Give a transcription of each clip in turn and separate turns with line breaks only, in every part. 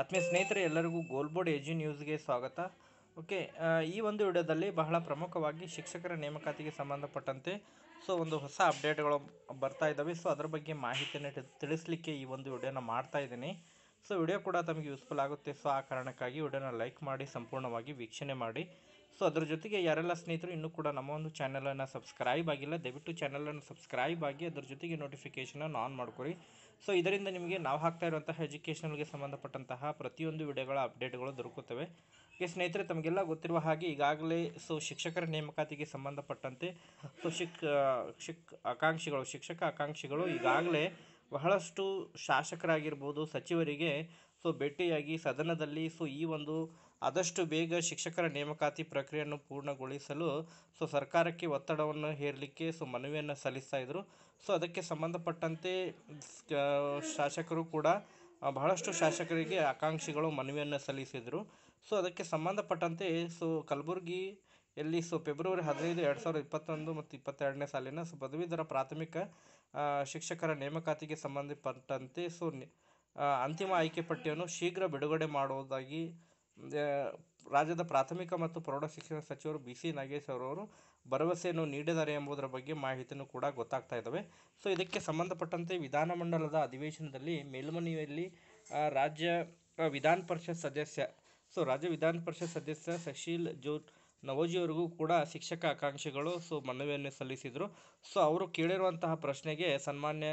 ಆತ್ಮೀಯ ಸ್ನೇಹಿತರೆ ಎಲ್ಲರಿಗೂ ಗೋಲ್ಬೋರ್ಡ್ ಎಜಿ ನ್ಯೂಸ್ಗೆ ಸ್ವಾಗತ ಓಕೆ ಈ ಒಂದು ವಿಡಿಯೋದಲ್ಲಿ ಬಹಳ ಪ್ರಮುಖವಾಗಿ ಶಿಕ್ಷಕರ ನೇಮಕಾತಿಗೆ ಸಂಬಂಧಪಟ್ಟಂತೆ ಸೊ ಒಂದು ಹೊಸ ಅಪ್ಡೇಟ್ಗಳು ಬರ್ತಾ ಇದ್ದಾವೆ ಸೊ ಅದರ ಬಗ್ಗೆ ಮಾಹಿತಿಯನ್ನು ತಿಳಿಸ್ಲಿಕ್ಕೆ ಈ ಒಂದು ವಿಡಿಯೋನ ಮಾಡ್ತಾ ಇದ್ದೀನಿ ಸೊ ವಿಡಿಯೋ ಕೂಡ ತಮಗೆ ಯೂಸ್ಫುಲ್ ಆಗುತ್ತೆ ಸೊ ಆ ಕಾರಣಕ್ಕಾಗಿ ವಿಡಿಯೋನ ಲೈಕ್ ಮಾಡಿ ಸಂಪೂರ್ಣವಾಗಿ ವೀಕ್ಷಣೆ ಮಾಡಿ ಸೊ ಅದ್ರ ಜೊತೆಗೆ ಯಾರೆಲ್ಲ ಸ್ನೇಹಿತರು ಇನ್ನೂ ಕೂಡ ನಮ್ಮ ಒಂದು ಚಾನಲನ್ನು ಸಬ್ಸ್ಕ್ರೈಬ್ ಆಗಿಲ್ಲ ದಯವಿಟ್ಟು ಚಾನಲನ್ನು ಸಬ್ಸ್ಕ್ರೈಬ್ ಆಗಿ ಅದ್ರ ಜೊತೆಗೆ ನೋಟಿಫಿಕೇಷನನ್ನು ಆನ್ ಮಾಡ್ಕೊರಿ ಸೊ ಇದರಿಂದ ನಿಮಗೆ ನಾವು ಹಾಕ್ತಾ ಇರುವಂತಹ ಗೆ ಸಂಬಂಧಪಟ್ಟಂತಹ ಪ್ರತಿಯೊಂದು ವಿಡಿಯೋಗಳ ಅಪ್ಡೇಟ್ಗಳು ದೊರಕುತ್ತವೆ ಈ ಸ್ನೇಹಿತರೆ ತಮಗೆಲ್ಲ ಗೊತ್ತಿರುವ ಹಾಗೆ ಈಗಾಗಲೇ ಸೊ ಶಿಕ್ಷಕರ ನೇಮಕಾತಿಗೆ ಸಂಬಂಧಪಟ್ಟಂತೆ ಸೊ ಶಿಕ್ ಶಿಕ್ ಆಕಾಂಕ್ಷಿಗಳು ಶಿಕ್ಷಕ ಆಕಾಂಕ್ಷಿಗಳು ಈಗಾಗಲೇ ಬಹಳಷ್ಟು ಶಾಸಕರಾಗಿರ್ಬೋದು ಸಚಿವರಿಗೆ ಸೊ ಭೇಟಿಯಾಗಿ ಸದನದಲ್ಲಿ ಸೊ ಈ ಒಂದು ಆದಷ್ಟು ಬೇಗ ಶಿಕ್ಷಕರ ನೇಮಕಾತಿ ಪ್ರಕ್ರಿಯೆಯನ್ನು ಪೂರ್ಣಗೊಳಿಸಲು ಸೊ ಸರ್ಕಾರಕ್ಕೆ ಒತ್ತಡವನ್ನು ಹೇರಲಿಕ್ಕೆ ಸೊ ಮನವಿಯನ್ನು ಸಲ್ಲಿಸ್ತಾ ಇದ್ದರು ಸೊ ಅದಕ್ಕೆ ಸಂಬಂಧಪಟ್ಟಂತೆ ಶಾಸಕರು ಕೂಡ ಬಹಳಷ್ಟು ಶಾಸಕರಿಗೆ ಆಕಾಂಕ್ಷಿಗಳು ಮನವಿಯನ್ನು ಸಲ್ಲಿಸಿದರು ಸೊ ಅದಕ್ಕೆ ಸಂಬಂಧಪಟ್ಟಂತೆ ಸೊ ಕಲಬುರ್ಗಿ ಎಲ್ಲಿ ಸೊ ಫೆಬ್ರವರಿ ಹದಿನೈದು ಎರಡು ಸಾವಿರದ ಇಪ್ಪತ್ತೊಂದು ಮತ್ತು ಇಪ್ಪತ್ತೆರಡನೇ ಸಾಲಿನ ಸೊ ಪದವೀಧರ ಪ್ರಾಥಮಿಕ ಶಿಕ್ಷಕರ ನೇಮಕಾತಿಗೆ ಸಂಬಂಧಪಟ್ಟಂತೆ ಸೊ ಅಂತಿಮ ಆಯ್ಕೆ ಪಟ್ಟಿಯನ್ನು ಶೀಘ್ರ ಬಿಡುಗಡೆ ಮಾಡುವುದಾಗಿ ರಾಜ್ಯದ ಪ್ರಾಥಮಿಕ ಮತ್ತು ಪ್ರೌಢ ಶಿಕ್ಷಣ ಸಚಿವರು ಬಿ ಸಿ ನಾಗೇಶ್ ಅವರವರು ಭರವಸೆಯನ್ನು ನೀಡಿದ್ದಾರೆ ಎಂಬುದರ ಬಗ್ಗೆ ಮಾಹಿತಿಯೂ ಕೂಡ ಗೊತ್ತಾಗ್ತಾ ಇದ್ದಾವೆ ಸೊ ಇದಕ್ಕೆ ಸಂಬಂಧಪಟ್ಟಂತೆ ವಿಧಾನಮಂಡಲದ ಅಧಿವೇಶನದಲ್ಲಿ ಮೇಲ್ಮನೆಯಲ್ಲಿ ರಾಜ್ಯ ವಿಧಾನ ಪರಿಷತ್ ಸದಸ್ಯ ಸೊ ರಾಜ್ಯ ವಿಧಾನ ಪರಿಷತ್ ಸದಸ್ಯ ಸಶೀಲ್ ಜೋತ್ ನವೋಜಿಯವರಿಗೂ ಕೂಡ ಶಿಕ್ಷಕ ಆಕಾಂಕ್ಷಿಗಳು ಸೊ ಮನವಿಯನ್ನು ಸಲ್ಲಿಸಿದರು ಸೊ ಅವರು ಕೇಳಿರುವಂತಹ ಪ್ರಶ್ನೆಗೆ ಸನ್ಮಾನ್ಯ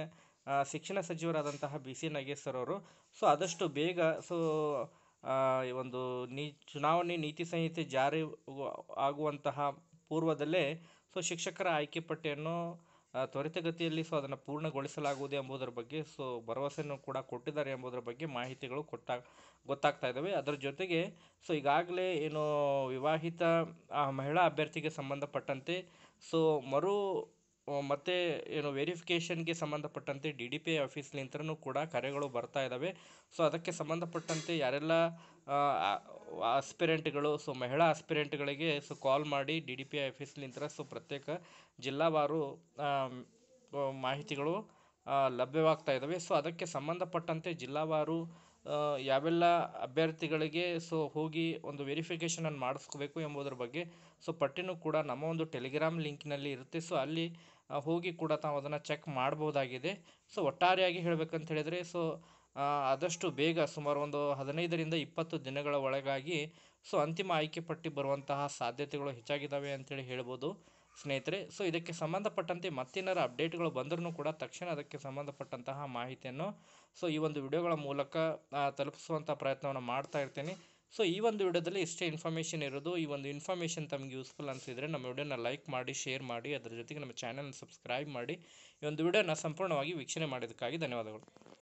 ಶಿಕ್ಷಣ ಸಚಿವರಾದಂತಹ ಬಿ ಸಿ ನಾಗೇಶ್ವರ್ ಅವರು ಸೊ ಆದಷ್ಟು ಬೇಗ ಸೊ ಒಂದು ನೀ ಚುನಾವಣೆ ನೀತಿ ಸಂಹಿತೆ ಜಾರಿ ಆಗುವಂತಹ ಪೂರ್ವದಲ್ಲೇ ಸೊ ಶಿಕ್ಷಕರ ಆಯ್ಕೆ ಪಟ್ಟಿಯನ್ನು ತ್ವರಿತಗತಿಯಲ್ಲಿ ಸೊ ಅದನ್ನು ಪೂರ್ಣಗೊಳಿಸಲಾಗುವುದು ಎಂಬುದರ ಬಗ್ಗೆ ಸೊ ಭರವಸೆಯನ್ನು ಕೂಡ ಕೊಟ್ಟಿದ್ದಾರೆ ಎಂಬುದರ ಬಗ್ಗೆ ಮಾಹಿತಿಗಳು ಕೊಟ್ಟ ಗೊತ್ತಾಗ್ತಾ ಇದ್ದಾವೆ ಅದರ ಜೊತೆಗೆ ಸೊ ಈಗಾಗಲೇ ಏನು ವಿವಾಹಿತ ಮಹಿಳಾ ಅಭ್ಯರ್ಥಿಗೆ ಸಂಬಂಧಪಟ್ಟಂತೆ ಸೊ ಮರು ಮತ್ತು ಏನು ವೆರಿಫಿಕೇಷನ್ಗೆ ಸಂಬಂಧಪಟ್ಟಂತೆ ಡಿ ಡಿ ಪಿ ಐ ಆಫೀಸ್ಲಿಂತನೂ ಕೂಡ ಕರೆಗಳು ಬರ್ತಾ ಇದ್ದಾವೆ ಸೊ ಅದಕ್ಕೆ ಸಂಬಂಧಪಟ್ಟಂತೆ ಯಾರೆಲ್ಲ ಆಸ್ಪಿರೆಂಟ್ಗಳು ಸೊ ಮಹಿಳಾ ಆಸ್ಪಿರೆಂಟ್ಗಳಿಗೆ ಸೊ ಕಾಲ್ ಮಾಡಿ ಡಿ ಡಿ ಪಿ ಐ ಆಫೀಸ್ಲಿಂತ ಸೊ ಪ್ರತ್ಯೇಕ ಜಿಲ್ಲಾವಾರು ಮಾಹಿತಿಗಳು ಲಭ್ಯವಾಗ್ತಾ ಇದ್ದಾವೆ ಸೊ ಅದಕ್ಕೆ ಸಂಬಂಧಪಟ್ಟಂತೆ ಜಿಲ್ಲಾವಾರು ಯಾವೆಲ್ಲ ಅಭ್ಯರ್ಥಿಗಳಿಗೆ ಸೊ ಹೋಗಿ ಒಂದು ವೆರಿಫಿಕೇಷನನ್ನು ಮಾಡಿಸ್ಕೋಬೇಕು ಎಂಬುದರ ಬಗ್ಗೆ ಸೊ ಪಟ್ಟಿನೂ ಕೂಡ ನಮ್ಮ ಒಂದು ಟೆಲಿಗ್ರಾಮ್ ಲಿಂಕ್ನಲ್ಲಿ ಇರುತ್ತೆ ಸೊ ಅಲ್ಲಿ ಹೋಗಿ ಕೂಡ ತಾವು ಅದನ್ನು ಚೆಕ್ ಮಾಡ್ಬೋದಾಗಿದೆ ಸೊ ಒಟ್ಟಾರೆಯಾಗಿ ಹೇಳಬೇಕಂತ ಹೇಳಿದರೆ ಸೊ ಆದಷ್ಟು ಬೇಗ ಸುಮಾರು ಒಂದು ಹದಿನೈದರಿಂದ ಇಪ್ಪತ್ತು ದಿನಗಳ ಒಳಗಾಗಿ ಸೊ ಅಂತಿಮ ಆಯ್ಕೆ ಪಟ್ಟಿ ಬರುವಂತಹ ಸಾಧ್ಯತೆಗಳು ಹೆಚ್ಚಾಗಿದ್ದಾವೆ ಅಂತೇಳಿ ಹೇಳ್ಬೋದು ಸ್ನೇಹಿತರೆ ಸೊ ಇದಕ್ಕೆ ಸಂಬಂಧಪಟ್ಟಂತೆ ಮತ್ತೇನಾರ ಅಪ್ಡೇಟ್ಗಳು ಬಂದರೂ ಕೂಡ ತಕ್ಷಣ ಅದಕ್ಕೆ ಸಂಬಂಧಪಟ್ಟಂತಹ ಮಾಹಿತಿಯನ್ನು ಸೊ ಈ ಒಂದು ವಿಡಿಯೋಗಳ ಮೂಲಕ ತಲುಪಿಸುವಂಥ ಪ್ರಯತ್ನವನ್ನು ಮಾಡ್ತಾ ಇರ್ತೀನಿ ಸೊ ಈ ಒಂದು ವಿಡಿಯೋದಲ್ಲಿ ಇಷ್ಟೇ ಇನ್ಫಾರ್ಮೇಷನ್ ಇರೋದು ಈ ಒಂದು ಇನ್ಫಾರ್ಮೇಷನ್ ತಮಗೆ ಯೂಸ್ಫುಲ್ ಅನಿಸಿದರೆ ನಮ್ಮ ವಿಡಿಯೋನ ಲೈಕ್ ಮಾಡಿ ಶೇರ್ ಮಾಡಿ ಅದರ ಜೊತೆಗೆ ನಮ್ಮ ಚಾನಲ್ನ ಸಬ್ಸ್ಕ್ರೈಬ್ ಮಾಡಿ ಈ ಒಂದು ವಿಡಿಯೋನ ಸಂಪೂರ್ಣವಾಗಿ ವೀಕ್ಷಣೆ ಮಾಡಿದ್ದಕ್ಕಾಗಿ ಧನ್ಯವಾದಗಳು